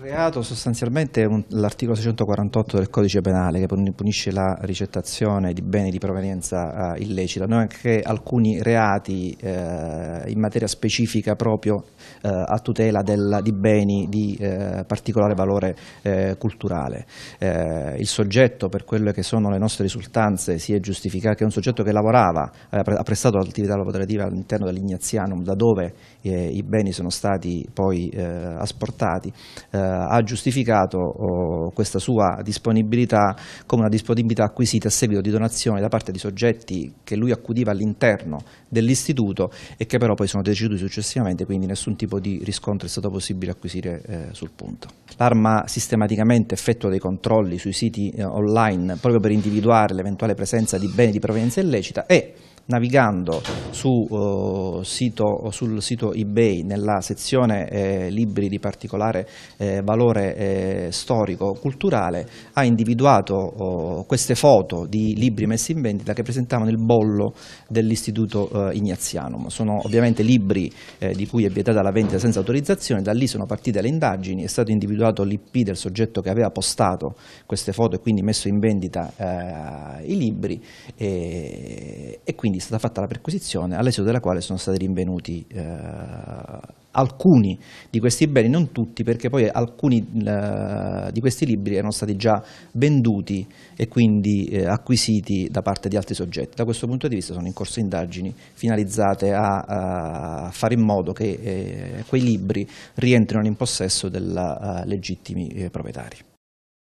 Il reato sostanzialmente è l'articolo 648 del codice penale che punisce la ricettazione di beni di provenienza eh, illecita, noi anche alcuni reati eh, in materia specifica proprio eh, a tutela del, di beni di eh, particolare valore eh, culturale. Eh, il soggetto per quelle che sono le nostre risultanze si è giustificato che è un soggetto che lavorava, ha prestato l'attività lavorativa all'interno dell'Ignazianum da dove i beni sono stati poi asportati. Eh, eh, ha giustificato oh, questa sua disponibilità come una disponibilità acquisita a seguito di donazioni da parte di soggetti che lui accudiva all'interno dell'istituto e che però poi sono deceduti successivamente, quindi nessun tipo di riscontro è stato possibile acquisire eh, sul punto. L'Arma sistematicamente effettua dei controlli sui siti eh, online proprio per individuare l'eventuale presenza di beni di provenienza illecita e navigando su, uh, sito, sul sito eBay nella sezione eh, libri di particolare eh, valore eh, storico-culturale ha individuato oh, queste foto di libri messi in vendita che presentavano il bollo dell'Istituto eh, Ignazianum. Sono ovviamente libri eh, di cui è vietata la vendita senza autorizzazione, da lì sono partite le indagini, è stato individuato l'IP del soggetto che aveva postato queste foto e quindi messo in vendita i libri e quindi quindi è stata fatta la perquisizione all'esito della quale sono stati rinvenuti eh, alcuni di questi beni, non tutti perché poi alcuni eh, di questi libri erano stati già venduti e quindi eh, acquisiti da parte di altri soggetti. Da questo punto di vista sono in corso indagini finalizzate a, a eh, fare in modo che eh, quei libri rientrino in possesso dei eh, legittimi proprietari.